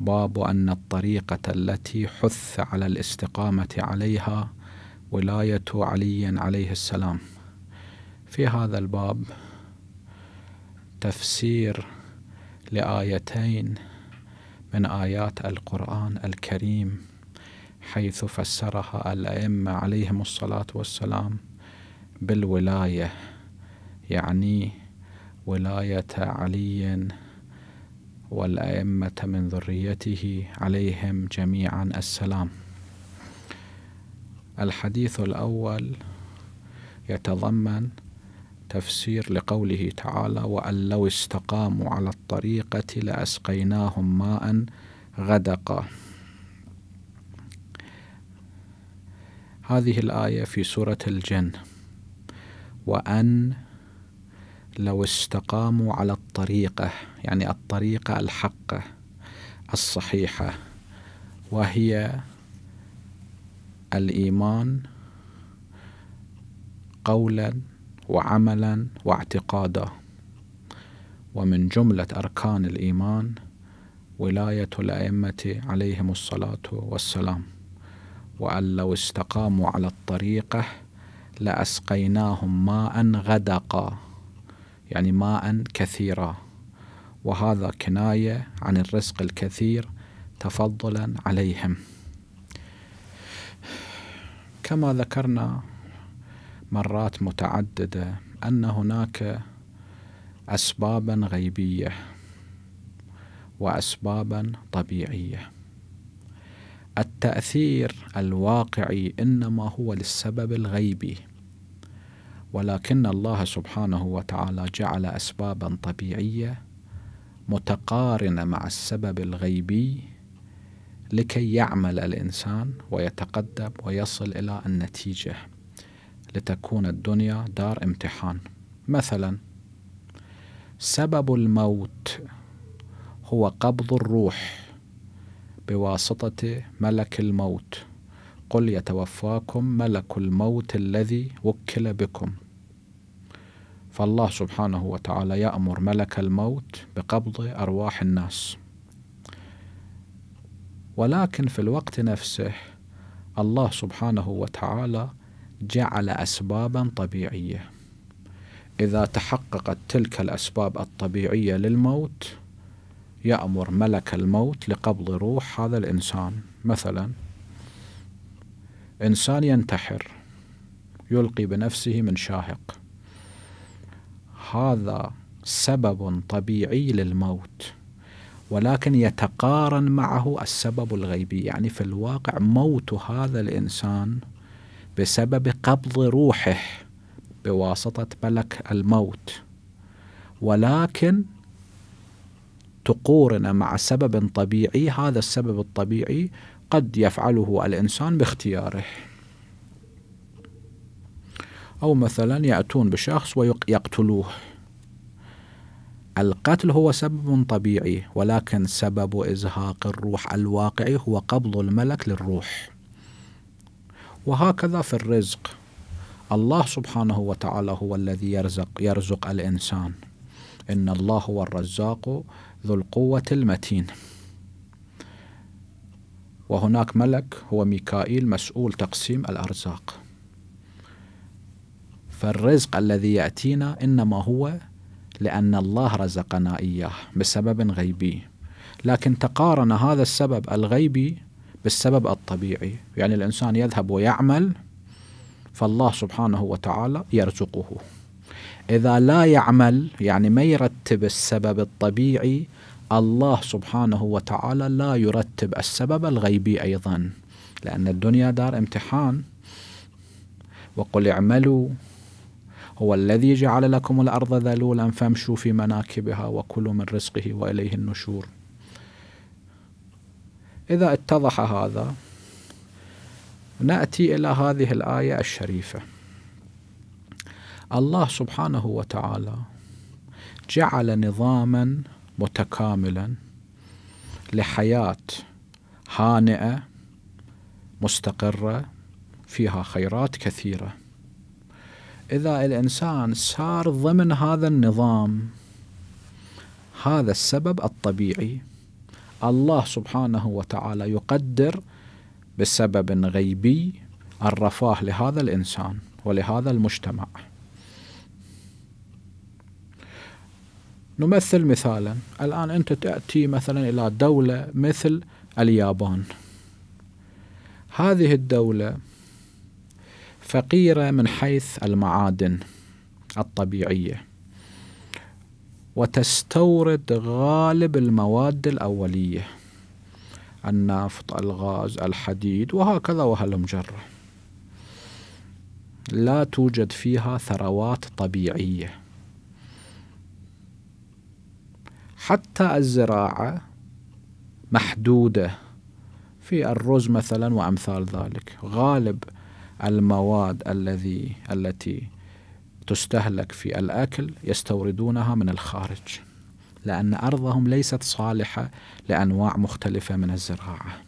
باب أن الطريقة التي حث على الاستقامة عليها ولاية علي عليه السلام في هذا الباب تفسير لآيتين من آيات القرآن الكريم حيث فسرها الأئمة عليهم الصلاة والسلام بالولاية يعني ولاية علي والأئمة من ذريته عليهم جميعا السلام. الحديث الأول يتضمن تفسير لقوله تعالى: "وأن لو استقاموا على الطريقة لأسقيناهم ماء غدقا". هذه الآية في سورة الجن، وأن لو استقاموا على الطريقة يعني الطريقة الحقة الصحيحة وهي الإيمان قولا وعملا واعتقادا ومن جملة أركان الإيمان ولاية الأئمة عليهم الصلاة والسلام وأن لو استقاموا على الطريقة لأسقيناهم ماء غدقا يعني ماء كثيرا وهذا كناية عن الرزق الكثير تفضلا عليهم كما ذكرنا مرات متعددة أن هناك أسبابا غيبية وأسبابا طبيعية التأثير الواقعي إنما هو للسبب الغيبي ولكن الله سبحانه وتعالى جعل اسبابا طبيعيه متقارنه مع السبب الغيبي لكي يعمل الانسان ويتقدم ويصل الى النتيجه لتكون الدنيا دار امتحان مثلا سبب الموت هو قبض الروح بواسطه ملك الموت قل يتوفاكم ملك الموت الذي وكل بكم فالله سبحانه وتعالى يأمر ملك الموت بقبض أرواح الناس ولكن في الوقت نفسه الله سبحانه وتعالى جعل أسبابا طبيعية إذا تحققت تلك الأسباب الطبيعية للموت يأمر ملك الموت لقبض روح هذا الإنسان مثلا إنسان ينتحر يلقي بنفسه من شاهق هذا سبب طبيعي للموت ولكن يتقارن معه السبب الغيبي يعني في الواقع موت هذا الإنسان بسبب قبض روحه بواسطة ملك الموت ولكن تقورن مع سبب طبيعي هذا السبب الطبيعي قد يفعله الإنسان باختياره أو مثلا يأتون بشخص ويقتلوه القتل هو سبب طبيعي ولكن سبب إزهاق الروح الواقعي هو قبض الملك للروح وهكذا في الرزق الله سبحانه وتعالى هو الذي يرزق يرزق الإنسان إن الله هو الرزاق ذو القوة المتين وهناك ملك هو ميكائيل مسؤول تقسيم الأرزاق فالرزق الذي يأتينا إنما هو لأن الله رزقنا إياه بسبب غيبي لكن تقارن هذا السبب الغيبي بالسبب الطبيعي يعني الإنسان يذهب ويعمل فالله سبحانه وتعالى يرزقه إذا لا يعمل يعني ما يرتب السبب الطبيعي الله سبحانه وتعالى لا يرتب السبب الغيبي أيضا لأن الدنيا دار امتحان وقل اعملوا هو الذي جعل لكم الأرض ذلولا فامشوا في مناكبها وكلوا من رزقه وإليه النشور إذا اتضح هذا نأتي إلى هذه الآية الشريفة الله سبحانه وتعالى جعل نظاما متكاملا لحياه هانئه مستقره فيها خيرات كثيره اذا الانسان سار ضمن هذا النظام هذا السبب الطبيعي الله سبحانه وتعالى يقدر بسبب غيبي الرفاه لهذا الانسان ولهذا المجتمع نمثل مثالا الآن أنت تأتي مثلا إلى دولة مثل اليابان هذه الدولة فقيرة من حيث المعادن الطبيعية وتستورد غالب المواد الأولية النفط الغاز الحديد وهكذا وهالمجرة لا توجد فيها ثروات طبيعيه حتى الزراعة محدودة في الرز مثلا وأمثال ذلك غالب المواد الذي التي تستهلك في الأكل يستوردونها من الخارج لأن أرضهم ليست صالحة لأنواع مختلفة من الزراعة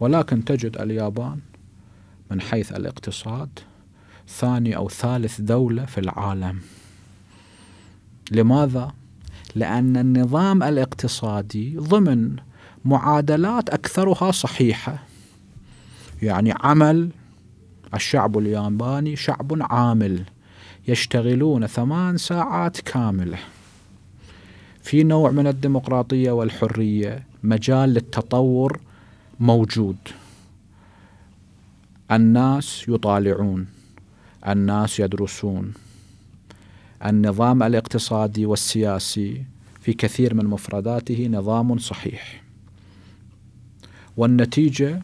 ولكن تجد اليابان من حيث الاقتصاد ثاني أو ثالث دولة في العالم لماذا؟ لأن النظام الاقتصادي ضمن معادلات أكثرها صحيحة يعني عمل الشعب الياباني شعب عامل يشتغلون ثمان ساعات كاملة في نوع من الديمقراطية والحرية مجال للتطور موجود الناس يطالعون الناس يدرسون النظام الاقتصادي والسياسي في كثير من مفرداته نظام صحيح والنتيجه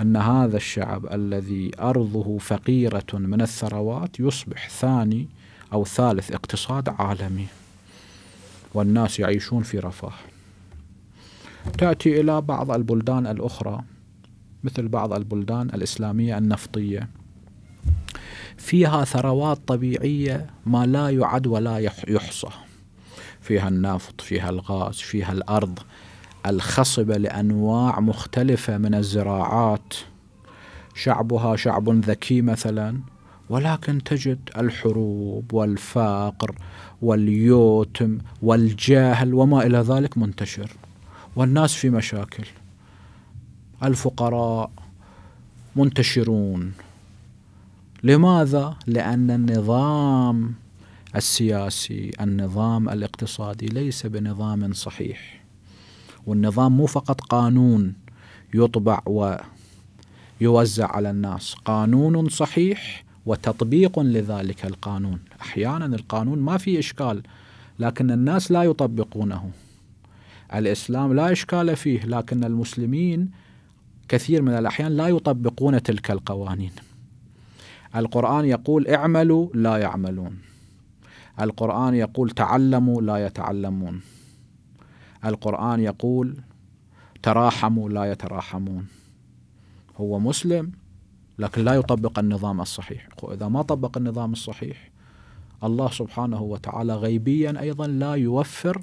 ان هذا الشعب الذي ارضه فقيره من الثروات يصبح ثاني او ثالث اقتصاد عالمي والناس يعيشون في رفاه تاتي الى بعض البلدان الاخرى مثل بعض البلدان الاسلاميه النفطيه فيها ثروات طبيعية ما لا يعد ولا يحصى فيها النفط فيها الغاز فيها الأرض الخصبة لأنواع مختلفة من الزراعات شعبها شعب ذكي مثلا ولكن تجد الحروب والفقر واليوتم والجهل وما إلى ذلك منتشر والناس في مشاكل الفقراء منتشرون لماذا؟ لأن النظام السياسي النظام الاقتصادي ليس بنظام صحيح والنظام مو فقط قانون يطبع ويوزع على الناس قانون صحيح وتطبيق لذلك القانون أحيانا القانون ما في إشكال لكن الناس لا يطبقونه الإسلام لا إشكال فيه لكن المسلمين كثير من الأحيان لا يطبقون تلك القوانين القرآن يقول اعملوا لا يعملون القرآن يقول تعلموا لا يتعلمون القرآن يقول تراحموا لا يتراحمون هو مسلم لكن لا يطبق النظام الصحيح إذا ما طبق النظام الصحيح الله سبحانه وتعالى غيبيا أيضا لا يوفر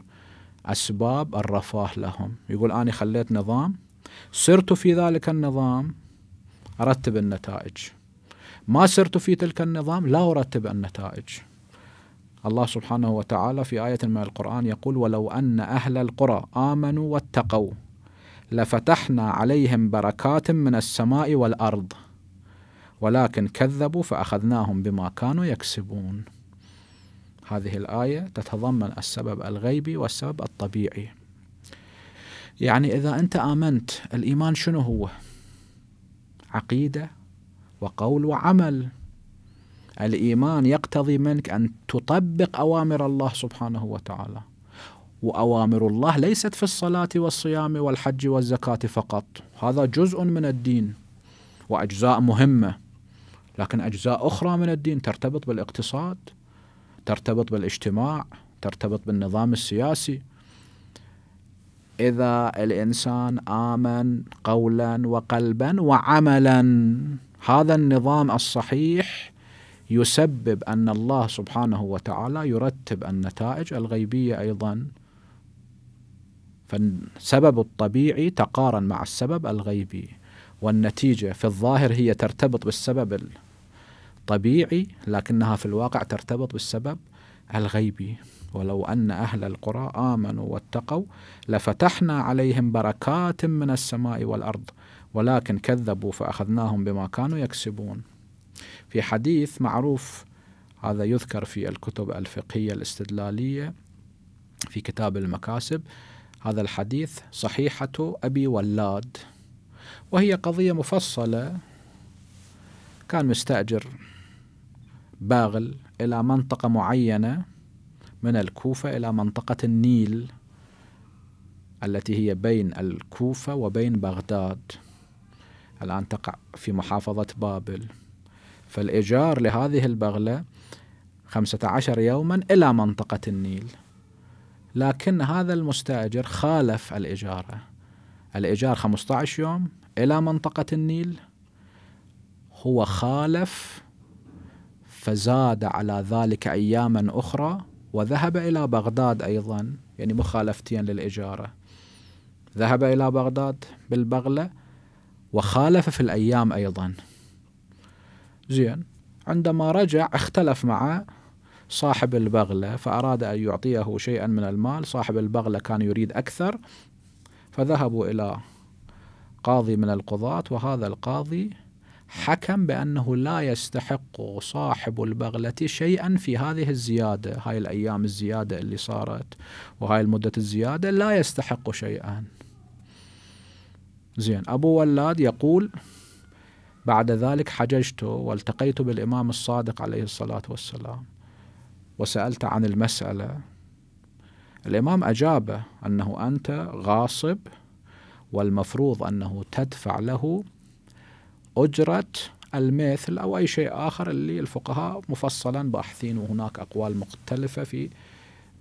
أسباب الرفاه لهم يقول أنا خليت نظام سرت في ذلك النظام أرتب النتائج ما سرت في تلك النظام لا أرتب النتائج الله سبحانه وتعالى في آية من القرآن يقول ولو أن أهل القرى آمنوا واتقوا لفتحنا عليهم بركات من السماء والأرض ولكن كذبوا فأخذناهم بما كانوا يكسبون هذه الآية تتضمن السبب الغيبي والسبب الطبيعي يعني إذا أنت آمنت الإيمان شنو هو؟ عقيدة وقول وعمل الإيمان يقتضي منك أن تطبق أوامر الله سبحانه وتعالى وأوامر الله ليست في الصلاة والصيام والحج والزكاة فقط هذا جزء من الدين وأجزاء مهمة لكن أجزاء أخرى من الدين ترتبط بالاقتصاد ترتبط بالاجتماع ترتبط بالنظام السياسي إذا الإنسان آمن قولا وقلبا وعملا هذا النظام الصحيح يسبب ان الله سبحانه وتعالى يرتب النتائج الغيبيه ايضا فالسبب الطبيعي تقارن مع السبب الغيبي والنتيجه في الظاهر هي ترتبط بالسبب الطبيعي لكنها في الواقع ترتبط بالسبب الغيبي ولو أن أهل القرى آمنوا واتقوا لفتحنا عليهم بركات من السماء والأرض ولكن كذبوا فأخذناهم بما كانوا يكسبون في حديث معروف هذا يذكر في الكتب الفقهية الاستدلالية في كتاب المكاسب هذا الحديث صحيحة أبي ولاد وهي قضية مفصلة كان مستأجر باغل إلى منطقة معينة من الكوفة إلى منطقة النيل التي هي بين الكوفة وبين بغداد الآن تقع في محافظة بابل فالإيجار لهذه البغلة خمسة عشر يوما إلى منطقة النيل لكن هذا المستأجر خالف الإجارة الإيجار 15 يوم إلى منطقة النيل هو خالف فزاد على ذلك أياما أخرى وذهب إلى بغداد أيضا يعني مخالفتين للإجارة ذهب إلى بغداد بالبغلة وخالف في الأيام أيضا زين عندما رجع اختلف مع صاحب البغلة فأراد أن يعطيه شيئا من المال صاحب البغلة كان يريد أكثر فذهبوا إلى قاضي من القضاة وهذا القاضي حكم بأنه لا يستحق صاحب البغلة شيئا في هذه الزيادة هاي الأيام الزيادة اللي صارت وهاي المدة الزيادة لا يستحق شيئا زين أبو ولاد يقول بعد ذلك حججت والتقيت بالإمام الصادق عليه الصلاة والسلام وسألت عن المسألة الإمام أجاب أنه أنت غاصب والمفروض أنه تدفع له أجرة المثل أو أي شيء آخر اللي الفقهاء مفصلا باحثين وهناك أقوال مختلفة في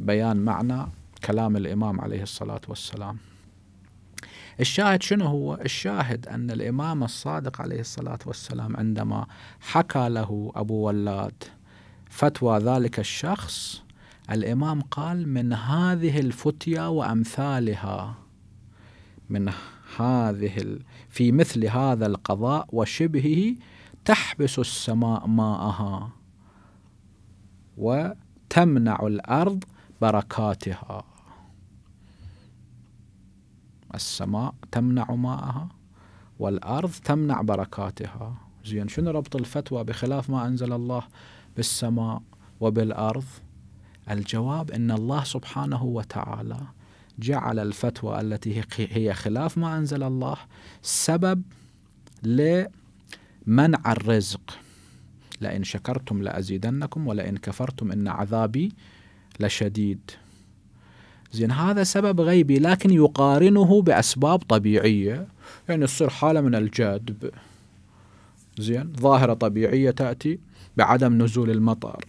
بيان معنى كلام الإمام عليه الصلاة والسلام الشاهد شنو هو؟ الشاهد أن الإمام الصادق عليه الصلاة والسلام عندما حكى له أبو ولاد فتوى ذلك الشخص الإمام قال من هذه الفتيا وأمثالها من هذه في مثل هذا القضاء وشبهه تحبس السماء ماءها وتمنع الارض بركاتها السماء تمنع ماءها والارض تمنع بركاتها زين شنو ربط الفتوى بخلاف ما انزل الله بالسماء وبالارض الجواب ان الله سبحانه وتعالى جعل الفتوى التي هي خلاف ما أنزل الله سبب لمنع الرزق لئن شكرتم لأزيدنكم ولئن كفرتم إن عذابي لشديد زين هذا سبب غيبي لكن يقارنه بأسباب طبيعية يعني تصير حالة من الجذب زين ظاهرة طبيعية تأتي بعدم نزول المطر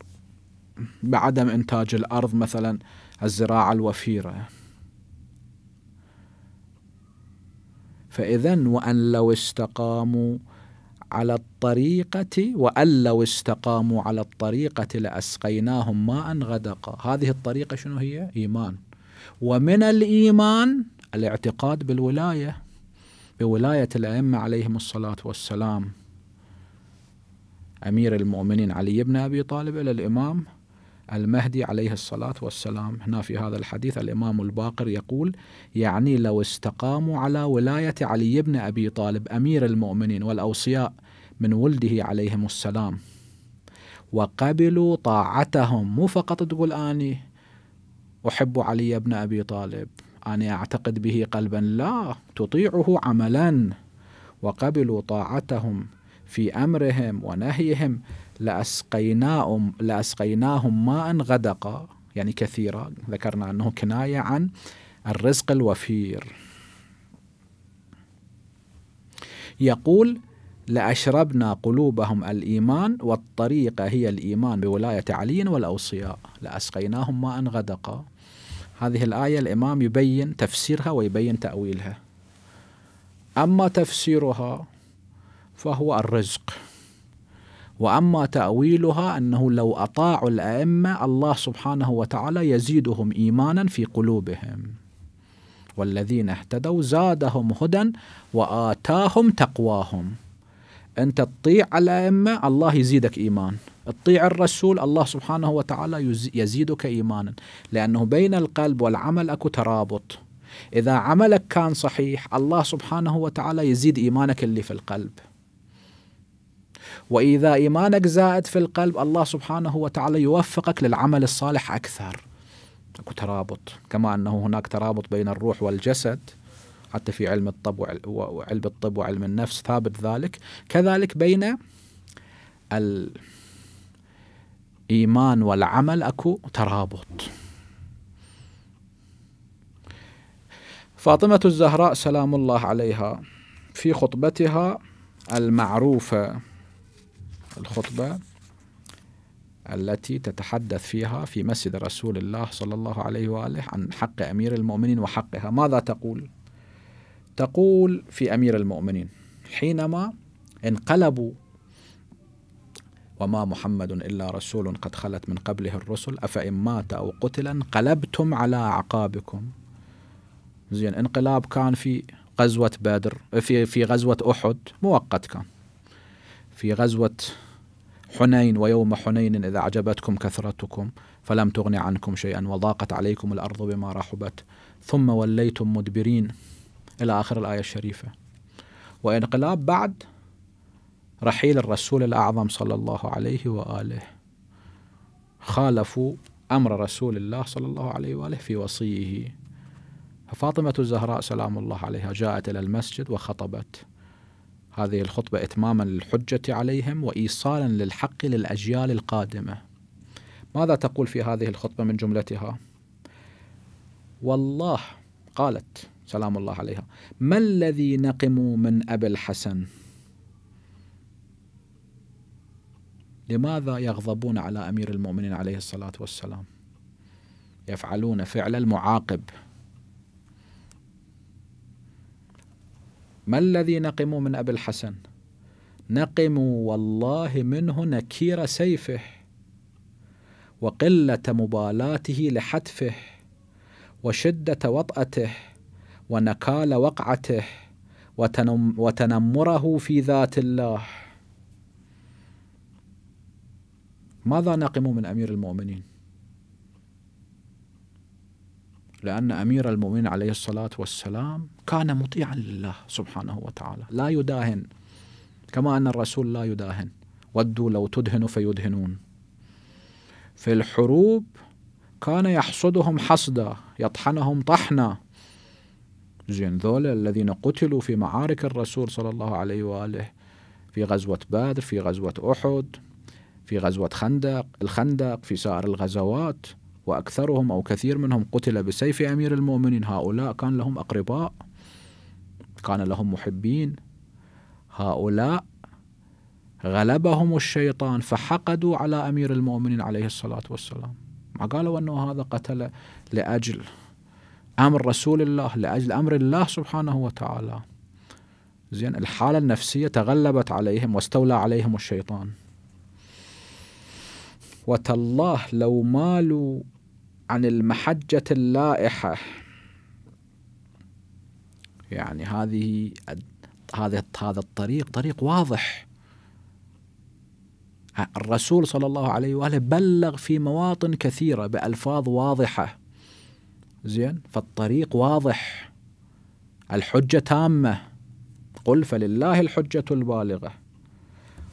بعدم إنتاج الأرض مثلا الزراعة الوفيرة فإذا وأن لو استقاموا على الطريقة وأن لو استقاموا على الطريقة لأسقيناهم ماء غدقا هذه الطريقة شنو هي؟ إيمان ومن الإيمان الاعتقاد بالولاية بولاية الأئمة عليهم الصلاة والسلام أمير المؤمنين علي بن أبي طالب إلى الإمام المهدي عليه الصلاة والسلام هنا في هذا الحديث الإمام الباقر يقول يعني لو استقاموا على ولاية علي بن أبي طالب أمير المؤمنين والأوصياء من ولده عليهم السلام وقبلوا طاعتهم مو فقط تقول أني أحب علي بن أبي طالب أنا أعتقد به قلبا لا تطيعه عملا وقبلوا طاعتهم في أمرهم ونهيهم لأسقيناهم, لأسقيناهم ماء غدقا يعني كثيرا ذكرنا أنه كناية عن الرزق الوفير يقول لأشربنا قلوبهم الإيمان والطريقة هي الإيمان بولاية علي والأوصياء لأسقيناهم ماء غدقا هذه الآية الإمام يبين تفسيرها ويبين تأويلها أما تفسيرها فهو الرزق واما تاويلها انه لو اطاعوا الائمه الله سبحانه وتعالى يزيدهم ايمانا في قلوبهم والذين اهتدوا زادهم هدى واتاهم تقواهم انت تطيع الائمه الله يزيدك ايمان تطيع الرسول الله سبحانه وتعالى يزيدك ايمانا لانه بين القلب والعمل اكو ترابط اذا عملك كان صحيح الله سبحانه وتعالى يزيد ايمانك اللي في القلب وإذا إيمانك زائد في القلب الله سبحانه وتعالى يوفقك للعمل الصالح أكثر اكو ترابط كما أنه هناك ترابط بين الروح والجسد حتى في علم الطب وعلم الطب وعلم النفس ثابت ذلك كذلك بين الإيمان والعمل أكو ترابط فاطمة الزهراء سلام الله عليها في خطبتها المعروفة الخطبة التي تتحدث فيها في مسجد رسول الله صلى الله عليه وآله عن حق أمير المؤمنين وحقها ماذا تقول؟ تقول في أمير المؤمنين حينما انقلبوا وما محمد إلا رسول قد خلت من قبله الرسل أفإن مات أو قتل انقلبتم على أعقابكم زين انقلاب كان في غزوة بدر في في غزوة أحد مؤقت كان في غزوة حنين ويوم حنين إذا أعجبتكم كثرتكم فلم تغن عنكم شيئا وضاقت عليكم الأرض بما رحبت ثم وليتم مدبرين إلى آخر الآية الشريفة وانقلاب بعد رحيل الرسول الأعظم صلى الله عليه وآله خالفوا أمر رسول الله صلى الله عليه وآله في وصيه ففاطمة الزهراء سلام الله عليها جاءت إلى المسجد وخطبت هذه الخطبة إتماما للحجة عليهم وإيصالا للحق للأجيال القادمة ماذا تقول في هذه الخطبة من جملتها؟ والله قالت سلام الله عليها ما الذي نقم من أبي الحسن لماذا يغضبون على أمير المؤمنين عليه الصلاة والسلام يفعلون فعل المعاقب ما الذي نقموا من أبي الحسن نقموا والله منه نكير سيفه وقلة مبالاته لحتفه وشدة وطأته ونكال وقعته وتنم وتنمره في ذات الله ماذا نقم من أمير المؤمنين لأن أمير المؤمنين عليه الصلاة والسلام كان مطيعا لله سبحانه وتعالى لا يداهن كما أن الرسول لا يداهن ودوا لو تدهنوا فيدهنون في الحروب كان يحصدهم حصدا يطحنهم طحنا زين ذولا الذين قتلوا في معارك الرسول صلى الله عليه وآله في غزوة بدر في غزوة أحد في غزوة خندق الخندق في سائر الغزوات وأكثرهم أو كثير منهم قتل بسيف أمير المؤمنين هؤلاء كان لهم أقرباء كان لهم محبين هؤلاء غلبهم الشيطان فحقدوا على أمير المؤمنين عليه الصلاة والسلام ما قالوا أنه هذا قتل لأجل أمر رسول الله لأجل أمر الله سبحانه وتعالى زين الحالة النفسية تغلبت عليهم واستولى عليهم الشيطان وتالله لو مالوا عن المحجة اللائحة يعني هذه هذا هذا الطريق طريق واضح الرسول صلى الله عليه واله بلغ في مواطن كثيره بالفاظ واضحه زين فالطريق واضح الحجه تامه قل فلله الحجه البالغه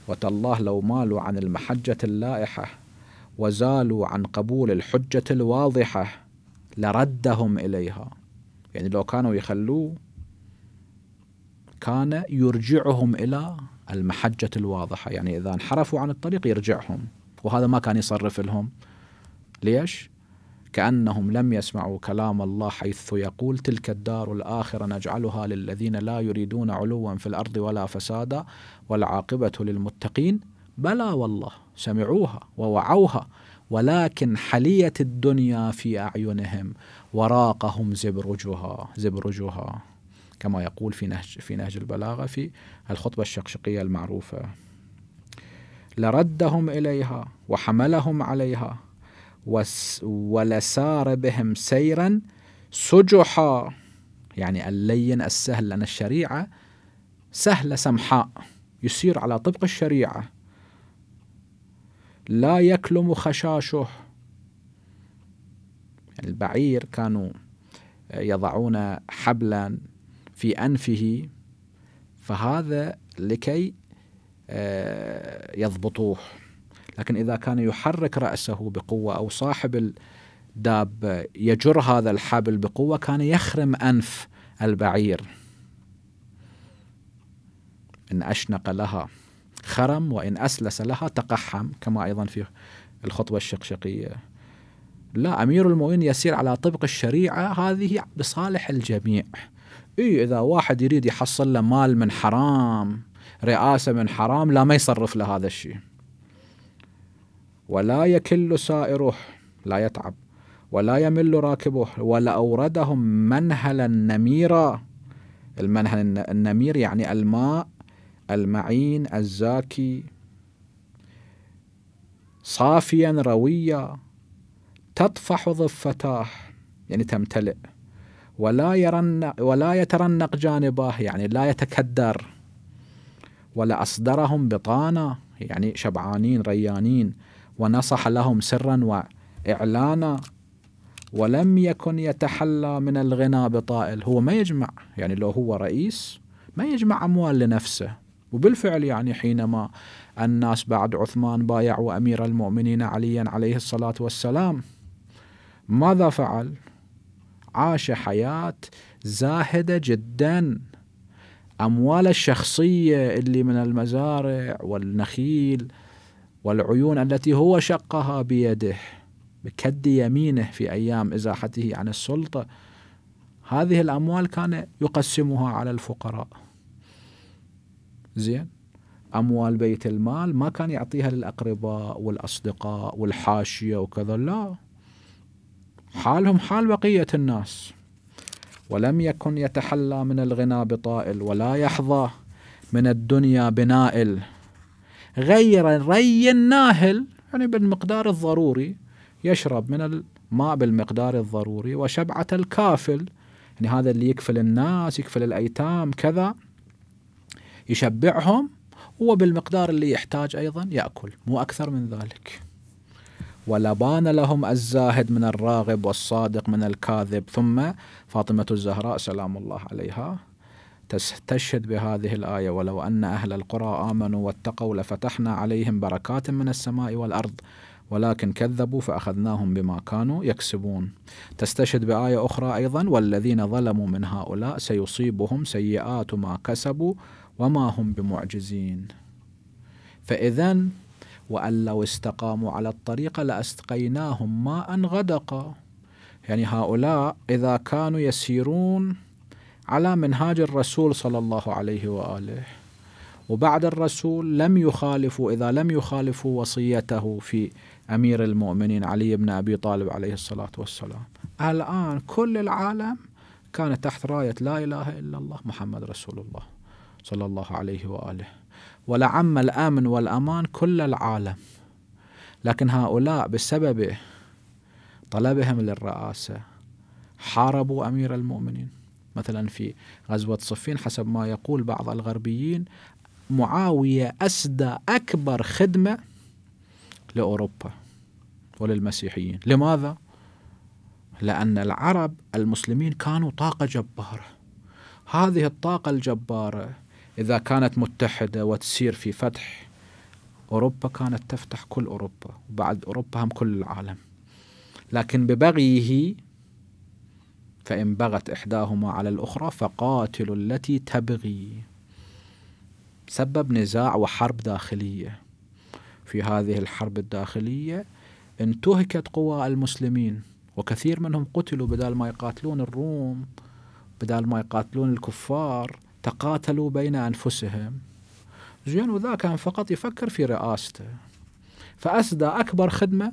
وتالله لو مالوا عن المحجه اللائحه وزالوا عن قبول الحجة الواضحة لردهم إليها يعني لو كانوا يخلوه كان يرجعهم إلى المحجة الواضحة يعني إذا انحرفوا عن الطريق يرجعهم وهذا ما كان يصرف لهم ليش؟ كأنهم لم يسمعوا كلام الله حيث يقول تلك الدار الآخرة نجعلها للذين لا يريدون علوا في الأرض ولا فسادا والعاقبة للمتقين بلى والله سمعوها ووعوها ولكن حليت الدنيا في أعينهم وراقهم زبرجها زبرجها كما يقول في نهج في نهج البلاغة في الخطبة الشقشقية المعروفة لردهم إليها وحملهم عليها ولسار بهم سيرا سجحا يعني اللين السهل لأن الشريعة سهلة سمحاء يسير على طبق الشريعة لا يكلم خشاشه يعني البعير كانوا يضعون حبلا في أنفه فهذا لكي آه، يضبطوه لكن إذا كان يحرك رأسه بقوة أو صاحب الدابة يجر هذا الحبل بقوة كان يخرم أنف البعير إن أشنق لها خرم وإن أسلس لها تقحم كما أيضا في الخطبة الشقشقية لا أمير المؤمنين يسير على طبق الشريعة هذه بصالح الجميع إيه إذا واحد يريد يحصل له مال من حرام رئاسة من حرام لا ما يصرف له هذا الشيء ولا يكل سائره لا يتعب ولا يمل راكبه ولا أوردهم منهلا نميرا المنهل النمير يعني الماء المعين الزاكي صافيا رويا تطفح ضفتاه يعني تمتلئ ولا يرن ولا يترنق جانباه يعني لا يتكدر ولا أصدرهم بطانا يعني شبعانين ريانين ونصح لهم سرا وإعلانا ولم يكن يتحلى من الغنى بطائل هو ما يجمع يعني لو هو رئيس ما يجمع أموال لنفسه وبالفعل يعني حينما الناس بعد عثمان بايعوا أمير المؤمنين عليا عليه الصلاة والسلام ماذا فعل؟ عاش حياة زاهدة جدا أموال الشخصية اللي من المزارع والنخيل والعيون التي هو شقها بيده بكد يمينه في أيام إزاحته عن السلطة هذه الأموال كان يقسمها على الفقراء زين اموال بيت المال ما كان يعطيها للاقرباء والاصدقاء والحاشيه وكذا لا حالهم حال بقيه الناس ولم يكن يتحلى من الغنى بطائل ولا يحظى من الدنيا بنائل غير الري الناهل يعني بالمقدار الضروري يشرب من الماء بالمقدار الضروري وشبعة الكافل يعني هذا اللي يكفل الناس يكفل الأيتام كذا يشبعهم وبالمقدار اللي يحتاج أيضا يأكل مو أكثر من ذلك ولبان لهم الزاهد من الراغب والصادق من الكاذب ثم فاطمة الزهراء سلام الله عليها تستشهد بهذه الآية ولو أن أهل القرى آمنوا واتقوا لفتحنا عليهم بركات من السماء والأرض ولكن كذبوا فأخذناهم بما كانوا يكسبون تستشهد بآية أخرى أيضا والذين ظلموا من هؤلاء سيصيبهم سيئات ما كسبوا وما هم بمعجزين فإذا وأن لو استقاموا على الطريقة لأسقيناهم ماء غدقا يعني هؤلاء إذا كانوا يسيرون على منهاج الرسول صلى الله عليه وآله وبعد الرسول لم يخالفوا إذا لم يخالفوا وصيته في أمير المؤمنين علي بن أبي طالب عليه الصلاة والسلام الآن كل العالم كان تحت راية لا إله إلا الله محمد رسول الله صلى الله عليه واله ولعم الامن والامان كل العالم لكن هؤلاء بسبب طلبهم للرئاسه حاربوا امير المؤمنين مثلا في غزوه صفين حسب ما يقول بعض الغربيين معاويه اسدى اكبر خدمه لاوروبا وللمسيحيين لماذا لأن العرب المسلمين كانوا طاقة جبارة هذه الطاقة الجبارة إذا كانت متحدة وتسير في فتح أوروبا كانت تفتح كل أوروبا وبعد أوروبا هم كل العالم لكن ببغيه فإن بغت إحداهما على الأخرى فقاتل التي تبغي سبب نزاع وحرب داخلية في هذه الحرب الداخلية انتهكت قوى المسلمين وكثير منهم قتلوا بدل ما يقاتلون الروم بدل ما يقاتلون الكفار تقاتلوا بين أنفسهم زين وذا كان فقط يفكر في رئاسته فأسدى أكبر خدمة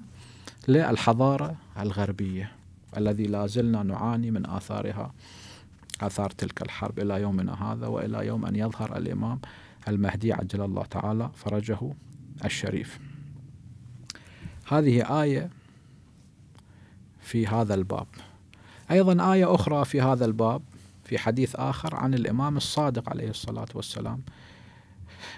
للحضارة الغربية الذي لا زلنا نعاني من آثارها آثار تلك الحرب إلى يومنا هذا وإلى يوم أن يظهر الإمام المهدي عجل الله تعالى فرجه الشريف هذه آية في هذا الباب أيضا آية أخرى في هذا الباب في حديث آخر عن الإمام الصادق عليه الصلاة والسلام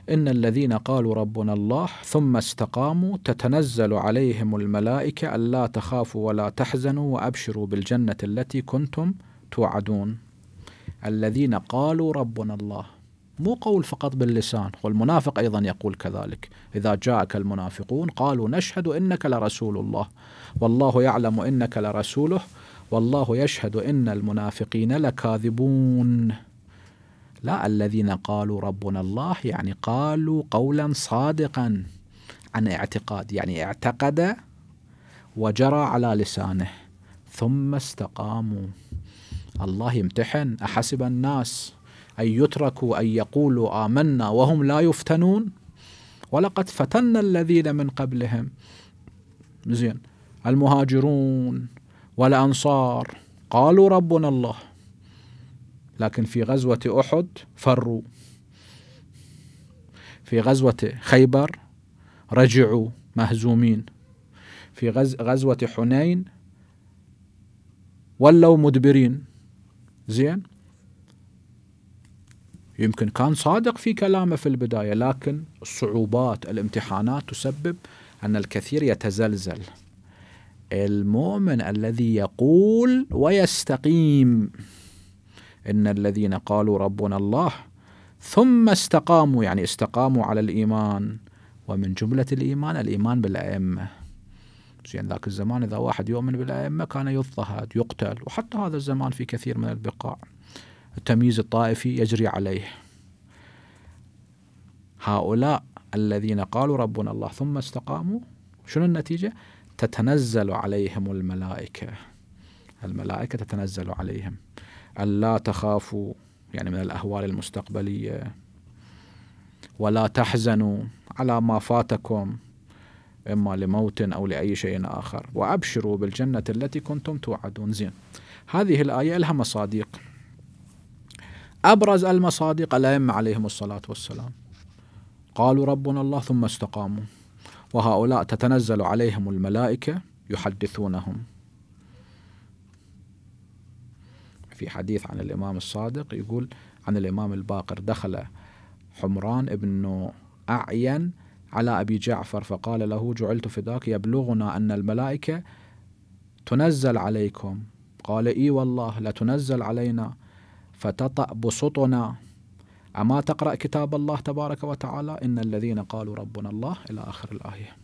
إن الذين قالوا ربنا الله ثم استقاموا تتنزل عليهم الملائكة ألا تخافوا ولا تحزنوا وأبشروا بالجنة التي كنتم توعدون الذين قالوا ربنا الله مو قول فقط باللسان والمنافق أيضا يقول كذلك إذا جاءك المنافقون قالوا نشهد إنك لرسول الله والله يعلم إنك لرسوله والله يشهد ان المنافقين لكاذبون لا الذين قالوا ربنا الله يعني قالوا قولا صادقا عن اعتقاد يعني اعتقد وجرى على لسانه ثم استقاموا الله يمتحن احسب الناس ان يتركوا ان يقولوا امنا وهم لا يفتنون ولقد فتنا الذين من قبلهم زين المهاجرون والأنصار قالوا ربنا الله لكن في غزوة أحد فروا في غزوة خيبر رجعوا مهزومين في غز غزوة حنين ولوا مدبرين زين يمكن كان صادق في كلامه في البداية لكن الصعوبات الامتحانات تسبب أن الكثير يتزلزل المؤمن الذي يقول ويستقيم ان الذين قالوا ربنا الله ثم استقاموا يعني استقاموا على الايمان ومن جمله الايمان الايمان بالائمه زين ذاك الزمان اذا واحد يؤمن بالائمه كان يضطهد يقتل وحتى هذا الزمان في كثير من البقاع التمييز الطائفي يجري عليه هؤلاء الذين قالوا ربنا الله ثم استقاموا شنو النتيجه؟ تتنزل عليهم الملائكة الملائكة تتنزل عليهم ألا تخافوا يعني من الأهوال المستقبلية ولا تحزنوا على ما فاتكم إما لموت أو لأي شيء آخر وأبشروا بالجنة التي كنتم توعدون زين هذه الآية لها مصادق أبرز المصادق الأئمة عليهم الصلاة والسلام قالوا ربنا الله ثم استقاموا وهؤلاء تتنزل عليهم الملائكة يحدثونهم في حديث عن الإمام الصادق يقول عن الإمام الباقر دخل حمران ابن أعين على أبي جعفر فقال له جعلت فداك يبلغنا أن الملائكة تنزل عليكم قال إي والله لتنزل علينا فتطأ بسطنا أما تقرأ كتاب الله تبارك وتعالى إن الذين قالوا ربنا الله إلى آخر الآية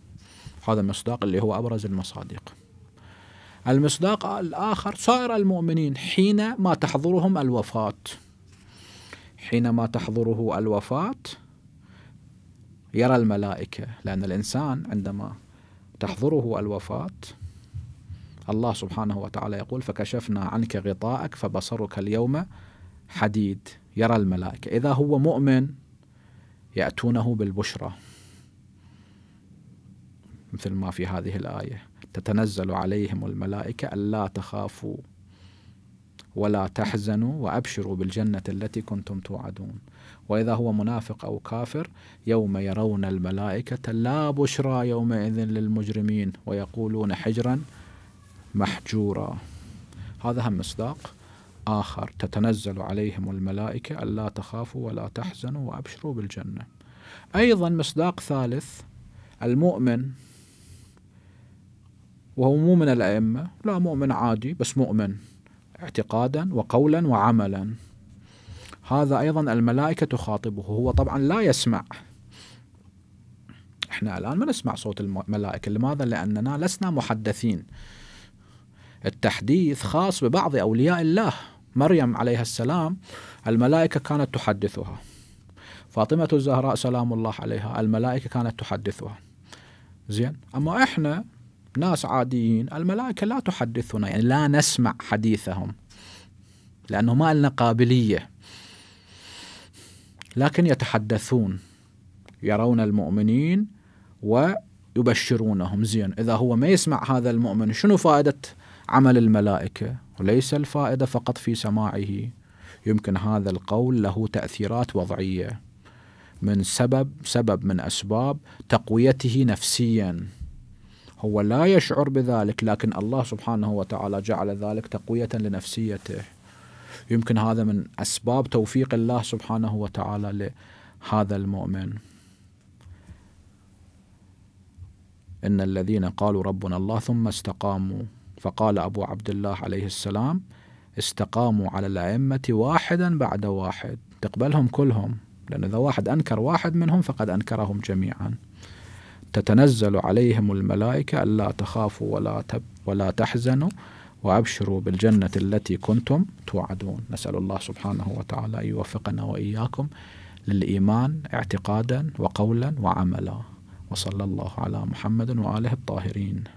هذا المصداق اللي هو أبرز المصادق المصداق الآخر سائر المؤمنين حينما تحضرهم الوفاة حينما تحضره الوفاة يرى الملائكة لأن الإنسان عندما تحضره الوفاة الله سبحانه وتعالى يقول فكشفنا عنك غطاءك فبصرك اليوم حديد يرى الملائكة إذا هو مؤمن يأتونه بالبشرى مثل ما في هذه الآية تتنزل عليهم الملائكة ألا تخافوا ولا تحزنوا وأبشروا بالجنة التي كنتم توعدون وإذا هو منافق أو كافر يوم يرون الملائكة لا بشرى يومئذ للمجرمين ويقولون حجرا محجورا هذا هم مصداق آخر تتنزل عليهم الملائكة ألا تخافوا ولا تحزنوا وأبشروا بالجنة أيضا مصداق ثالث المؤمن وهو مو من الأئمة لا مؤمن عادي بس مؤمن اعتقادا وقولا وعملا هذا أيضا الملائكة تخاطبه هو طبعا لا يسمع احنا الآن ما نسمع صوت الملائكة لماذا؟ لأننا لسنا محدثين التحديث خاص ببعض أولياء الله مريم عليها السلام الملائكة كانت تحدثها فاطمة الزهراء سلام الله عليها الملائكة كانت تحدثها زين أما إحنا ناس عاديين الملائكة لا تحدثنا يعني لا نسمع حديثهم لأنه ما لنا قابلية لكن يتحدثون يرون المؤمنين ويبشرونهم زين إذا هو ما يسمع هذا المؤمن شنو فائدة عمل الملائكة وليس الفائدة فقط في سماعه يمكن هذا القول له تأثيرات وضعية من سبب سبب من أسباب تقويته نفسيا هو لا يشعر بذلك لكن الله سبحانه وتعالى جعل ذلك تقوية لنفسيته يمكن هذا من أسباب توفيق الله سبحانه وتعالى لهذا المؤمن إن الذين قالوا ربنا الله ثم استقاموا فقال أبو عبد الله عليه السلام استقاموا على الأئمة واحدا بعد واحد تقبلهم كلهم لأن إذا واحد أنكر واحد منهم فقد أنكرهم جميعا تتنزل عليهم الملائكة ألا تخافوا ولا, تب ولا تحزنوا وأبشروا بالجنة التي كنتم توعدون نسأل الله سبحانه وتعالى أن يوفقنا وإياكم للإيمان اعتقادا وقولا وعملا وصلى الله على محمد وآله الطاهرين